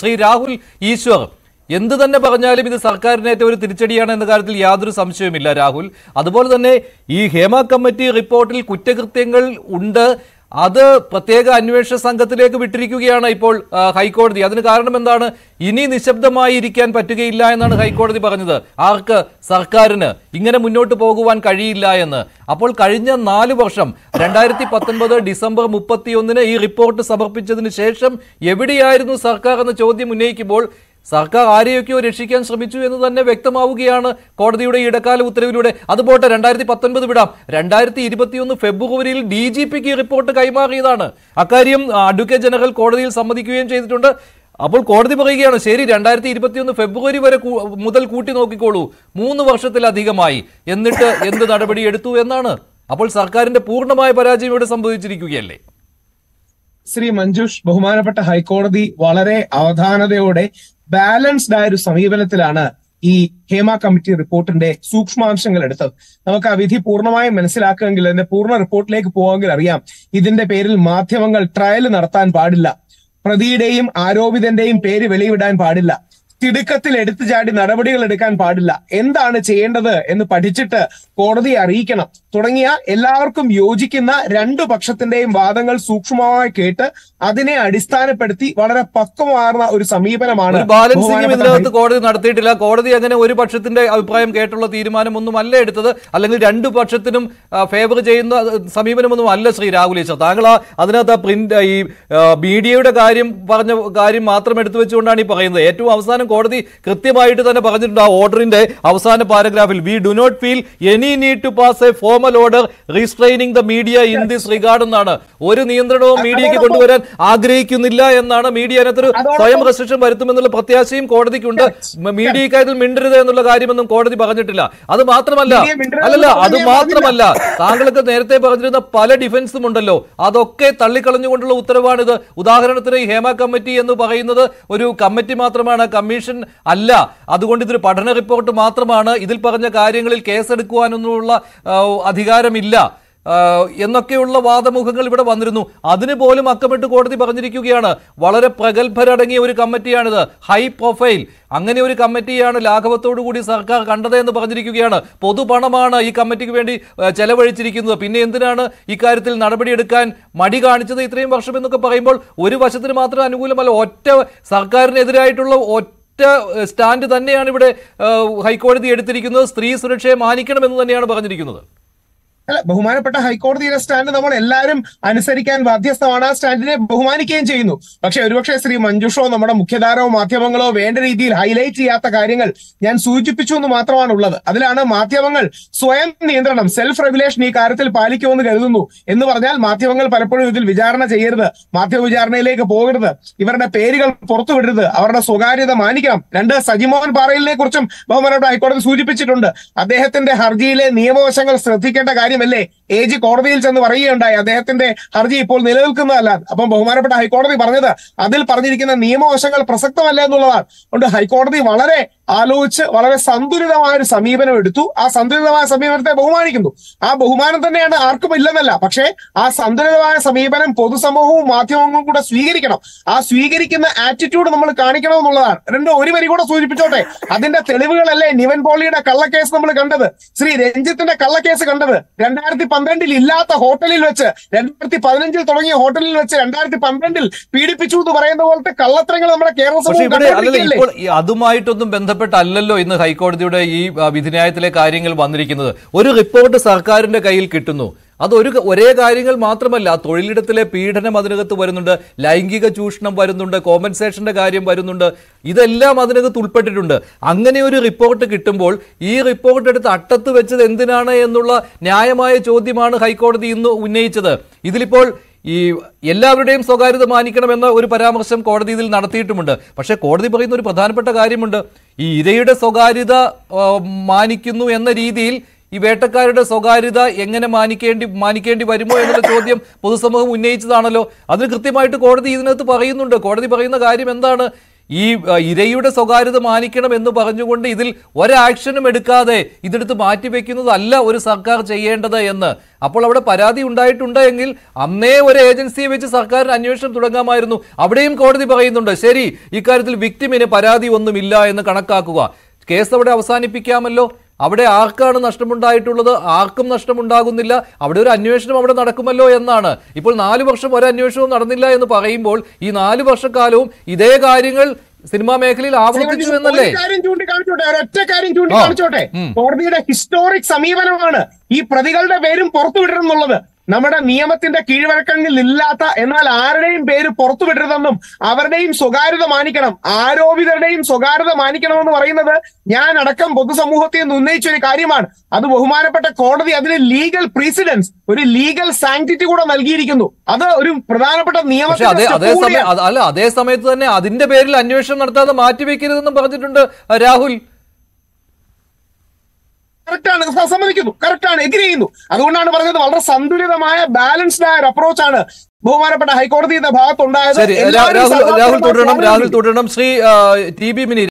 ശ്രീ രാഹുൽ ഈശ്വർ എന്ത് തന്നെ പറഞ്ഞാലും ഇത് സർക്കാരിനേറ്റ ഒരു തിരിച്ചടിയാണ് എന്ന കാര്യത്തിൽ യാതൊരു സംശയവുമില്ല രാഹുൽ അതുപോലെ തന്നെ ഈ ഹേമ കമ്മിറ്റി റിപ്പോർട്ടിൽ കുറ്റകൃത്യങ്ങൾ ഉണ്ട് അത് പ്രത്യേക അന്വേഷണ സംഘത്തിലേക്ക് വിട്ടിരിക്കുകയാണ് ഇപ്പോൾ ഹൈക്കോടതി അതിന് കാരണം എന്താണ് ഇനി നിശബ്ദമായി ഇരിക്കാൻ പറ്റുകയില്ല എന്നാണ് ഹൈക്കോടതി പറഞ്ഞത് ആർക്ക് സർക്കാരിന് ഇങ്ങനെ മുന്നോട്ട് പോകുവാൻ കഴിയില്ല എന്ന് അപ്പോൾ കഴിഞ്ഞ നാല് വർഷം രണ്ടായിരത്തി പത്തൊൻപത് ഡിസംബർ മുപ്പത്തിയൊന്നിന് ഈ റിപ്പോർട്ട് സമർപ്പിച്ചതിന് ശേഷം എവിടെയായിരുന്നു സർക്കാർ എന്ന ചോദ്യം ഉന്നയിക്കുമ്പോൾ സർക്കാർ ആരെയൊക്കെയോ രക്ഷിക്കാൻ ശ്രമിച്ചു എന്ന് തന്നെ വ്യക്തമാവുകയാണ് കോടതിയുടെ ഇടക്കാല ഉത്തരവിലൂടെ അതുപോട്ടെ രണ്ടായിരത്തി പത്തൊൻപത് വിടാം രണ്ടായിരത്തി ഇരുപത്തിയൊന്ന് ഫെബ്രുവരിയിൽ ഡി ജി പിക്ക് റിപ്പോർട്ട് കൈമാറിയതാണ് അക്കാര്യം അഡ്വക്കേറ്റ് ജനറൽ കോടതിയിൽ സമ്മതിക്കുകയും ചെയ്തിട്ടുണ്ട് അപ്പോൾ കോടതി പറയുകയാണ് ശരി രണ്ടായിരത്തി ഇരുപത്തിയൊന്ന് ഫെബ്രുവരി വരെ മുതൽ കൂട്ടി നോക്കിക്കോളൂ മൂന്ന് വർഷത്തിലധികമായി എന്നിട്ട് എന്ത് നടപടി എടുത്തു എന്നാണ് അപ്പോൾ സർക്കാരിന്റെ പൂർണ്ണമായ പരാജയം ഇവിടെ സംഭവിച്ചിരിക്കുകയല്ലേ ശ്രീ മഞ്ജുഷ് ബഹുമാനപ്പെട്ട ഹൈക്കോടതി വളരെ അവധാനതയോടെ ബാലൻസ്ഡ് ആയ ഒരു സമീപനത്തിലാണ് ഈ ഹേമ കമ്മിറ്റി റിപ്പോർട്ടിന്റെ സൂക്ഷ്മാംശങ്ങൾ എടുത്തത് നമുക്ക് ആ വിധി പൂർണ്ണമായും മനസ്സിലാക്കുമെങ്കിൽ അതിന്റെ പൂർണ്ണ റിപ്പോർട്ടിലേക്ക് പോകാമെങ്കിൽ അറിയാം ഇതിന്റെ പേരിൽ മാധ്യമങ്ങൾ ട്രയൽ നടത്താൻ പാടില്ല പ്രതിയുടെയും ആരോപിതന്റെയും പേര് വെളിവിടാൻ പാടില്ല തിടുക്കത്തിൽ എടുത്തു ചാടി നടപടികൾ എടുക്കാൻ പാടില്ല എന്താണ് ചെയ്യേണ്ടത് എന്ന് പഠിച്ചിട്ട് കോടതിയെ അറിയിക്കണം തുടങ്ങിയ എല്ലാവർക്കും യോജിക്കുന്ന രണ്ടു പക്ഷത്തിന്റെയും വാദങ്ങൾ സൂക്ഷ്മമായി കേട്ട് അതിനെ അടിസ്ഥാനപ്പെടുത്തി വളരെ പക്വമാർന്ന ഒരു സമീപനമാണ് ബാലൻസിംഗും ഇതിനകത്ത് കോടതി നടത്തിയിട്ടില്ല കോടതി അങ്ങനെ ഒരു പക്ഷത്തിന്റെ അഭിപ്രായം കേട്ടുള്ള തീരുമാനം ഒന്നും അല്ല എടുത്തത് അല്ലെങ്കിൽ രണ്ടു പക്ഷത്തിനും ഫേവർ ചെയ്യുന്ന സമീപനമൊന്നും അല്ല ശ്രീ രാഹുലേശ്വർ താങ്കൾ അതിനകത്ത് പ്രിന്റ് ഈ മീഡിയയുടെ കാര്യം പറഞ്ഞ കാര്യം മാത്രം എടുത്തു വെച്ചുകൊണ്ടാണ് ഈ പറയുന്നത് ഏറ്റവും അവസാനം കോടതി കൃത്യമായിട്ട് തന്നെ പറഞ്ഞിട്ടുണ്ട് ആ ഓർഡറിന്റെ അവസാന പാരഗ്രാഫിൽ we do not feel any need to pass a formal order restraining the media in this regard എന്നാണ് ഒരു നിയന്ത്രണവും മീഡിയക്ക് കൊണ്ടുവരാൻ ആഗ്രഹിക്കുന്നില്ല എന്നാണ് മീഡിയ അതിനകത്തൊരു സ്വയം റെസ്ട്രിക്ഷൻ വരുത്തുമെന്നുള്ള പ്രത്യാശയും കോടതിക്കുണ്ട് മീഡിയ ഇക്കാര്യത്തിൽ മിണ്ടരുത് എന്നുള്ള കാര്യമൊന്നും കോടതി പറഞ്ഞിട്ടില്ല അത് മാത്രമല്ല അല്ലല്ല അത് മാത്രമല്ല താങ്കൾക്ക് നേരത്തെ പറഞ്ഞിരുന്ന പല ഡിഫൻസും ഉണ്ടല്ലോ അതൊക്കെ തള്ളിക്കളഞ്ഞുകൊണ്ടുള്ള ഉത്തരവാണിത് ഉദാഹരണത്തിന് ഹേമ കമ്മിറ്റി എന്ന് പറയുന്നത് ഒരു കമ്മിറ്റി മാത്രമാണ് കമ്മീഷൻ കമ്മീഷൻ അല്ല അതുകൊണ്ട് ഇതൊരു പഠന റിപ്പോർട്ട് മാത്രമാണ് ഇതിൽ പറഞ്ഞ കാര്യങ്ങളിൽ കേസെടുക്കുവാനൊന്നുമുള്ള അധികാരമില്ല എന്നൊക്കെയുള്ള വാദമുഖങ്ങൾ ഇവിടെ വന്നിരുന്നു അതിന് പോലും അക്കമിട്ട് കോടതി പറഞ്ഞിരിക്കുകയാണ് വളരെ പ്രഗത്ഭരടങ്ങിയ ഒരു കമ്മിറ്റിയാണിത് ഹൈ പ്രൊഫൈൽ അങ്ങനെ ഒരു കമ്മിറ്റിയാണ് ലാഘവത്തോടു കൂടി സർക്കാർ കണ്ടതെന്ന് പറഞ്ഞിരിക്കുകയാണ് പൊതുപണമാണ് ഈ കമ്മിറ്റിക്ക് വേണ്ടി ചെലവഴിച്ചിരിക്കുന്നത് പിന്നെ എന്തിനാണ് ഇക്കാര്യത്തിൽ നടപടിയെടുക്കാൻ മടി കാണിച്ചത് ഇത്രയും വർഷം എന്നൊക്കെ പറയുമ്പോൾ ഒരു വശത്തിന് മാത്രം അനുകൂലമല്ല ഒറ്റ സർക്കാരിനെതിരായിട്ടുള്ള ഒറ്റ ഒറ്റ സ്റ്റാൻഡ് തന്നെയാണ് ഇവിടെ ഹൈക്കോടതി എടുത്തിരിക്കുന്നത് സ്ത്രീ സുരക്ഷയെ മാനിക്കണമെന്ന് തന്നെയാണ് പറഞ്ഞിരിക്കുന്നത് അല്ല ബഹുമാനപ്പെട്ട ഹൈക്കോടതിയുടെ സ്റ്റാൻഡ് നമ്മൾ എല്ലാവരും അനുസരിക്കാൻ ബാധ്യസ്ഥമാണ് ആ സ്റ്റാൻഡിനെ ബഹുമാനിക്കുകയും ചെയ്യുന്നു പക്ഷെ ഒരുപക്ഷെ ശ്രീ മഞ്ജുഷോ നമ്മുടെ മുഖ്യധാരോ മാധ്യമങ്ങളോ വേണ്ട രീതിയിൽ ഹൈലൈറ്റ് ചെയ്യാത്ത കാര്യങ്ങൾ ഞാൻ സൂചിപ്പിച്ചു എന്ന് മാത്രമാണ് ഉള്ളത് അതിലാണ് മാധ്യമങ്ങൾ സ്വയം നിയന്ത്രണം സെൽഫ് റെഗുലേഷൻ ഈ കാര്യത്തിൽ പാലിക്കുമെന്ന് കരുതുന്നു എന്ന് പറഞ്ഞാൽ മാധ്യമങ്ങൾ പലപ്പോഴും ഇതിൽ വിചാരണ ചെയ്യരുത് മാധ്യമ വിചാരണയിലേക്ക് പോകരുത് ഇവരുടെ പേരുകൾ പുറത്തു അവരുടെ സ്വകാര്യത മാനിക്കണം രണ്ട് സജിമോഹൻ പാറയിലിനെ കുറിച്ചും ബഹുമാനപ്പെട്ട ഹൈക്കോടതി സൂചിപ്പിച്ചിട്ടുണ്ട് അദ്ദേഹത്തിന്റെ ഹർജിയിലെ നിയമവശങ്ങൾ ശ്രദ്ധിക്കേണ്ട കാര്യം Mele എ ജി കോടതിയിൽ ചെന്ന് പറയുകയുണ്ടായി അദ്ദേഹത്തിന്റെ ഹർജി ഇപ്പോൾ നിലനിൽക്കുന്നതല്ല അപ്പം ബഹുമാനപ്പെട്ട ഹൈക്കോടതി പറഞ്ഞത് അതിൽ പറഞ്ഞിരിക്കുന്ന നിയമവശങ്ങൾ പ്രസക്തമല്ല എന്നുള്ളതാണ് അതുകൊണ്ട് ഹൈക്കോടതി വളരെ ആലോചിച്ച് വളരെ സന്തുലിതമായ ഒരു സമീപനം എടുത്തു ആ സന്തുലിതമായ സമീപനത്തെ ബഹുമാനിക്കുന്നു ആ ബഹുമാനം തന്നെയാണ് ആർക്കും ഇല്ലെന്നല്ല പക്ഷേ ആ സന്തുലിതമായ സമീപനം പൊതുസമൂഹവും മാധ്യമങ്ങളും കൂടെ സ്വീകരിക്കണം ആ സ്വീകരിക്കുന്ന ആറ്റിറ്റ്യൂഡ് നമ്മൾ കാണിക്കണം എന്നുള്ളതാണ് രണ്ടും ഒരു വരി കൂടെ സൂചിപ്പിച്ചോട്ടെ അതിന്റെ തെളിവുകളല്ലേ നിവൻ പോളിയുടെ കള്ളക്കേസ് നമ്മൾ കണ്ടത് ശ്രീ രഞ്ജിത്തിന്റെ കള്ളക്കേസ് കണ്ടത് രണ്ടായിരത്തി പന്ത്രണ്ടിൽ ഇല്ലാത്ത ഹോട്ടലിൽ വെച്ച് രണ്ടായിരത്തി പതിനഞ്ചിൽ തുടങ്ങിയ ഹോട്ടലിൽ വെച്ച് രണ്ടായിരത്തി പന്ത്രണ്ടിൽ പീഡിപ്പിച്ചു എന്ന് പറയുന്ന പോലത്തെ കള്ളത്തരങ്ങൾ നമ്മുടെ കേരള അതുമായിട്ടൊന്നും ബന്ധപ്പെട്ടല്ലോ ഇന്ന് ഹൈക്കോടതിയുടെ ഈ വിധിന്യായത്തിലെ കാര്യങ്ങൾ വന്നിരിക്കുന്നത് ഒരു റിപ്പോർട്ട് സർക്കാരിന്റെ കയ്യിൽ കിട്ടുന്നു അതൊരു ഒരേ കാര്യങ്ങൾ മാത്രമല്ല തൊഴിലിടത്തിലെ പീഡനം അതിനകത്ത് വരുന്നുണ്ട് ലൈംഗിക ചൂഷണം വരുന്നുണ്ട് കോമ്പൻസേഷൻ്റെ കാര്യം വരുന്നുണ്ട് ഇതെല്ലാം അതിനകത്ത് ഉൾപ്പെട്ടിട്ടുണ്ട് അങ്ങനെ ഒരു റിപ്പോർട്ട് കിട്ടുമ്പോൾ ഈ റിപ്പോർട്ട് എടുത്ത് അട്ടത്ത് വെച്ചത് എന്തിനാണ് എന്നുള്ള ന്യായമായ ചോദ്യമാണ് ഹൈക്കോടതി ഇന്ന് ഉന്നയിച്ചത് ഇതിലിപ്പോൾ ഈ എല്ലാവരുടെയും സ്വകാര്യത മാനിക്കണമെന്ന ഒരു പരാമർശം കോടതി ഇതിൽ നടത്തിയിട്ടുമുണ്ട് പക്ഷേ കോടതി പറയുന്ന ഒരു പ്രധാനപ്പെട്ട കാര്യമുണ്ട് ഈ ഇരയുടെ സ്വകാര്യത മാനിക്കുന്നു എന്ന രീതിയിൽ ഈ വേട്ടക്കാരുടെ സ്വകാര്യത എങ്ങനെ മാനിക്കേണ്ടി മാനിക്കേണ്ടി വരുമോ എന്നുള്ള ചോദ്യം പൊതുസമൂഹം ഉന്നയിച്ചതാണല്ലോ അതിന് കൃത്യമായിട്ട് കോടതി ഇതിനകത്ത് പറയുന്നുണ്ട് കോടതി പറയുന്ന കാര്യം എന്താണ് ഈ ഇരയുടെ സ്വകാര്യത മാനിക്കണം എന്ന് പറഞ്ഞുകൊണ്ട് ഇതിൽ ഒരാക്ഷനും എടുക്കാതെ ഇതെടുത്ത് മാറ്റിവെക്കുന്നതല്ല ഒരു സർക്കാർ ചെയ്യേണ്ടത് എന്ന് അപ്പോൾ അവിടെ പരാതി ഉണ്ടായിട്ടുണ്ട് എങ്കിൽ അന്നേ ഒരു ഏജൻസിയെ വെച്ച് സർക്കാരിന് അന്വേഷണം തുടങ്ങാമായിരുന്നു അവിടെയും കോടതി പറയുന്നുണ്ട് ശരി ഇക്കാര്യത്തിൽ വിക്ടിമിന് പരാതി ഒന്നുമില്ല എന്ന് കണക്കാക്കുക കേസ് അവിടെ അവസാനിപ്പിക്കാമല്ലോ അവിടെ ആർക്കാണ് നഷ്ടമുണ്ടായിട്ടുള്ളത് ആർക്കും നഷ്ടമുണ്ടാകുന്നില്ല അവിടെ ഒരു അന്വേഷണം അവിടെ നടക്കുമല്ലോ എന്നാണ് ഇപ്പോൾ നാലു വർഷം ഒരു അന്വേഷണവും നടന്നില്ല എന്ന് പറയുമ്പോൾ ഈ നാലു വർഷക്കാലവും ഇതേ കാര്യങ്ങൾ സിനിമാ മേഖലയിൽ ആവർത്തിച്ചു എന്നല്ലേ കാര്യം കാര്യം ചൂണ്ടിക്കാണിച്ചോട്ടെ കോടതിയുടെ ഹിസ്റ്റോറിക് സമീപനമാണ് ഈ പ്രതികളുടെ പേരും പുറത്തുവിടണം എന്നുള്ളത് നമ്മുടെ നിയമത്തിന്റെ കീഴ്വഴക്കങ്ങളിൽ ഇല്ലാത്ത എന്നാൽ ആരുടെയും പേര് പുറത്തു വിടരുതെന്നും അവരുടെയും സ്വകാര്യത മാനിക്കണം ആരോപിതരുടെയും സ്വകാര്യത മാനിക്കണമെന്ന് പറയുന്നത് ഞാൻ അടക്കം പൊതുസമൂഹത്തിൽ നിന്ന് ഉന്നയിച്ച ഒരു കാര്യമാണ് അത് ബഹുമാനപ്പെട്ട കോടതി അതിന് ലീഗൽ പ്രീസിഡൻസ് ഒരു ലീഗൽ സാങ്ക്ടിറ്റി കൂടെ നൽകിയിരിക്കുന്നു അത് ഒരു പ്രധാനപ്പെട്ട നിയമ അല്ല അതേ സമയത്ത് തന്നെ അതിന്റെ പേരിൽ അന്വേഷണം നടത്താതെ മാറ്റിവെക്കരുതെന്നും പറഞ്ഞിട്ടുണ്ട് രാഹുൽ അത് അസമ്മതിക്കുന്നു കറക്റ്റാണ് എഗ്രി ചെയ്യുന്നു അതുകൊണ്ടാണ് പറഞ്ഞത് വളരെ സന്തുലിതമായ ബാലൻസ്ഡ് ആയ ഒരു അപ്രോച്ചാണ് ബഹുമാനപ്പെട്ട ഹൈക്കോടതിയുടെ ഭാഗത്തുണ്ടായത് രാഹുൽ തുടരണം രാഹുൽ തുടരണം ശ്രീ ടി ബി മിനി